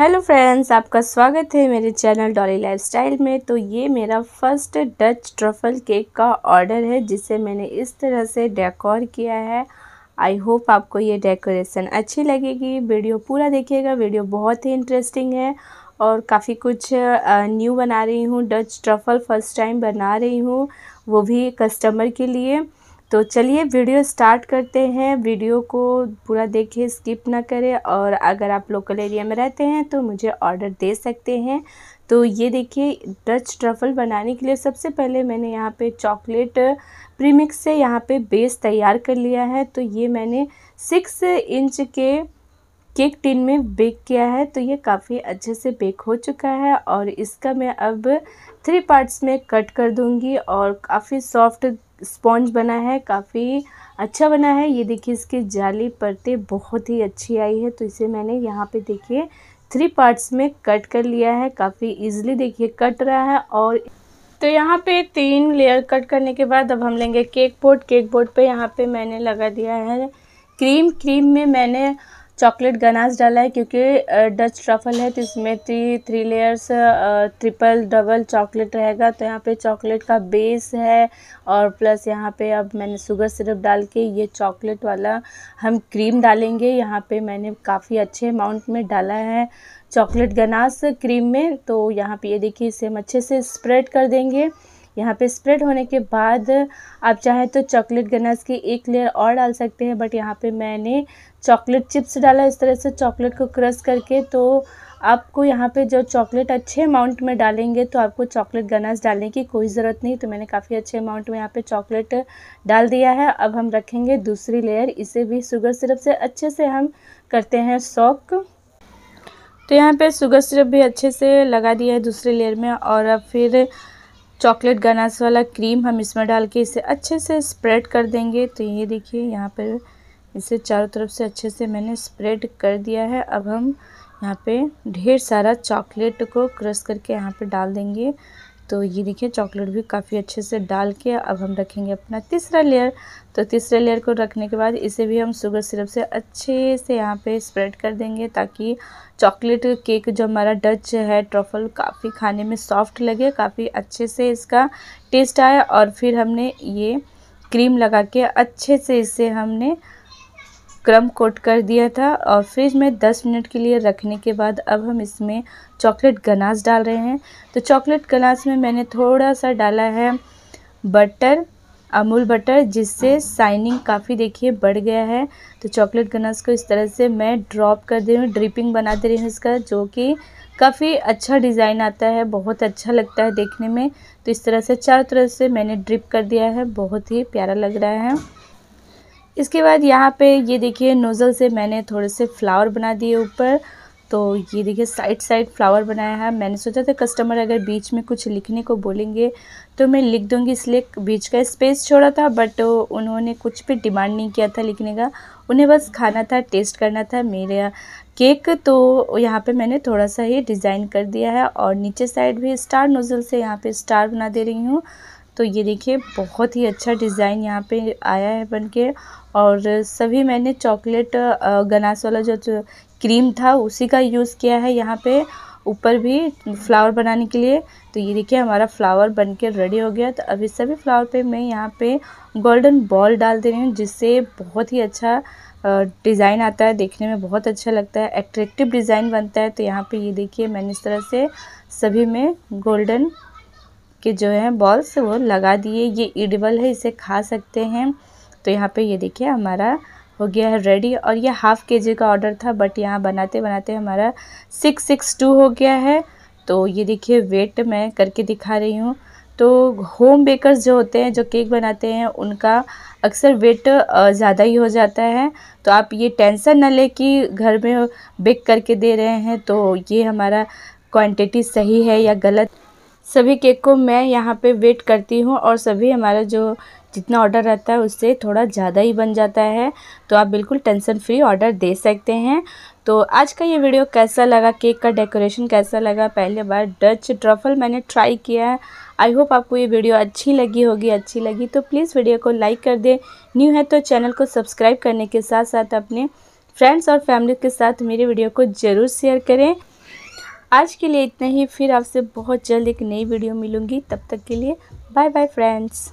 hello friends आपका स्वागत है मेरे चैनल डॉली लाइफस्टाइल में तो ये मेरा फर्स्ट डच ट्रफल केक का ऑर्डर है जिसे मैंने इस तरह से डेकोर किया है आई होप आपको ये डेकोरेशन अच्छी लगेगी वीडियो पूरा देखिएगा वीडियो बहुत ही इंटरेस्टिंग है और काफ़ी कुछ न्यू बना रही हूँ डच ट्रफल फर्स्ट टाइम बना रही हूँ वो भी कस्टमर के लिए तो चलिए वीडियो स्टार्ट करते हैं वीडियो को पूरा देखिए स्किप ना करें और अगर आप लोकल एरिया में रहते हैं तो मुझे ऑर्डर दे सकते हैं तो ये देखिए डच ट्रफल बनाने के लिए सबसे पहले मैंने यहाँ पे चॉकलेट प्रीमिक्स से यहाँ पे बेस तैयार कर लिया है तो ये मैंने सिक्स इंच के केक टिन में बेक किया है तो ये काफ़ी अच्छे से बेक हो चुका है और इसका मैं अब थ्री पार्ट्स में कट कर दूंगी और काफ़ी सॉफ्ट स्पॉन्ज बना है काफ़ी अच्छा बना है ये देखिए इसके जाली परतें बहुत ही अच्छी आई है तो इसे मैंने यहाँ पे देखिए थ्री पार्ट्स में कट कर लिया है काफ़ी इजीली देखिए कट रहा है और तो यहाँ पे तीन लेयर कट करने के बाद अब हम लेंगे केक बोर्ड केक बोर्ड पे यहाँ पे मैंने लगा दिया है क्रीम क्रीम में मैंने चॉकलेट गनाज डाला है क्योंकि डच ट्रफल है तो इसमें three three layers triple double chocolate रहेगा तो यहाँ पे चॉकलेट का बेस है और प्लस यहाँ पे अब मैंने शुगर सिरप डाल के ये चॉकलेट वाला हम क्रीम डालेंगे यहाँ पे मैंने काफ़ी अच्छे अमाउंट में डाला है चॉकलेट गनास क्रीम में तो यहाँ पे ये देखिए इसे हम अच्छे से स्प्रेड कर देंगे यहाँ पे स्प्रेड होने के बाद आप चाहें तो चॉकलेट गनास की एक लेयर और डाल सकते हैं बट यहाँ पे मैंने चॉकलेट चिप्स डाला इस तरह से चॉकलेट को क्रश करके तो आपको यहाँ पे जो चॉकलेट अच्छे अमाउंट में डालेंगे तो आपको चॉकलेट गनास डालने की कोई ज़रूरत नहीं तो मैंने काफ़ी अच्छे अमाउंट में यहाँ पे चॉकलेट डाल दिया है अब हम रखेंगे दूसरी लेयर इसे भी शुगर सिरप से अच्छे से हम करते हैं सॉक तो यहाँ पे शुगर सिरप भी अच्छे से लगा दिया है दूसरी लेयर में और अब फिर चॉकलेट गनास वाला क्रीम हम इसमें डाल के इसे अच्छे से स्प्रेड कर देंगे तो ये देखिए यहाँ पर इसे चारों तरफ से अच्छे से मैंने स्प्रेड कर दिया है अब हम यहाँ पे ढेर सारा चॉकलेट को क्रश करके यहाँ पे डाल देंगे तो ये देखिए चॉकलेट भी काफ़ी अच्छे से डाल के अब हम रखेंगे अपना तीसरा लेयर तो तीसरे लेयर को रखने के बाद इसे भी हम शुगर सिरप से अच्छे से यहाँ पे स्प्रेड कर देंगे ताकि चॉकलेट केक जो हमारा डच है ट्रफल काफ़ी खाने में सॉफ्ट लगे काफ़ी अच्छे से इसका टेस्ट आए और फिर हमने ये क्रीम लगा के अच्छे से इसे हमने क्रम कोट कर दिया था और फ्रिज में 10 मिनट के लिए रखने के बाद अब हम इसमें चॉकलेट गनास डाल रहे हैं तो चॉकलेट गनास में मैंने थोड़ा सा डाला है बटर अमूल बटर जिससे साइनिंग काफ़ी देखिए बढ़ गया है तो चॉकलेट गनास को इस तरह से मैं ड्रॉप कर दे रही हूँ ड्रिपिंग बना दे रही हूँ इसका जो कि काफ़ी अच्छा डिज़ाइन आता है बहुत अच्छा लगता है देखने में तो इस तरह से चारों तरफ से मैंने ड्रिप कर दिया है बहुत ही प्यारा लग रहा है इसके बाद यहाँ पे ये देखिए नोज़ल से मैंने थोड़े से फ्लावर बना दिए ऊपर तो ये देखिए साइड साइड फ्लावर बनाया है मैंने सोचा था कस्टमर अगर बीच में कुछ लिखने को बोलेंगे तो मैं लिख दूँगी इसलिए बीच का स्पेस छोड़ा था बट उन्होंने कुछ भी डिमांड नहीं किया था लिखने का उन्हें बस खाना था टेस्ट करना था मेरा केक तो यहाँ पे मैंने थोड़ा सा ही डिज़ाइन कर दिया है और नीचे साइड भी स्टार नोज़ल से यहाँ पे स्टार बना दे रही हूँ तो ये देखिए बहुत ही अच्छा डिज़ाइन यहाँ पे आया है बन के और सभी मैंने चॉकलेट गनास वाला जो, जो तो क्रीम था उसी का यूज़ किया है यहाँ पे ऊपर भी फ्लावर बनाने के लिए तो ये देखिए हमारा फ्लावर बनके रेडी हो गया तो अभी सभी फ्लावर पे मैं यहाँ पे गोल्डन बॉल डाल दे रही हूँ जिससे बहुत ही अच्छा डिज़ाइन आता है देखने में बहुत अच्छा लगता है एट्रैक्टिव डिज़ाइन बनता है तो यहाँ पे ये देखिए मैंने इस तरह से सभी में गोल्डन के जो है बॉल्स वो लगा दिए ये इडबल है इसे खा सकते हैं तो यहाँ पे ये देखिए हमारा हो गया है रेडी और ये हाफ़ के जी का ऑर्डर था बट यहाँ बनाते बनाते हमारा सिक्स सिक्स टू हो गया है तो ये देखिए वेट मैं करके दिखा रही हूँ तो होम बेकर्स जो होते हैं जो केक बनाते हैं उनका अक्सर वेट ज़्यादा ही हो जाता है तो आप ये टेंशन ना लें कि घर में बेक करके दे रहे हैं तो ये हमारा क्वांटिटी सही है या गलत सभी केक को मैं यहाँ पे वेट करती हूँ और सभी हमारा जो जितना ऑर्डर रहता है उससे थोड़ा ज़्यादा ही बन जाता है तो आप बिल्कुल टेंशन फ्री ऑर्डर दे सकते हैं तो आज का ये वीडियो कैसा लगा केक का डेकोरेशन कैसा लगा पहले बार डच ट्रफल मैंने ट्राई किया है आई होप आपको ये वीडियो अच्छी लगी होगी अच्छी लगी तो प्लीज़ वीडियो को लाइक कर दें न्यू है तो चैनल को सब्सक्राइब करने के साथ साथ अपने फ्रेंड्स और फैमिली के साथ मेरे वीडियो को ज़रूर शेयर करें आज के लिए इतना ही फिर आपसे बहुत जल्द एक नई वीडियो मिलूंगी तब तक के लिए बाय बाय फ्रेंड्स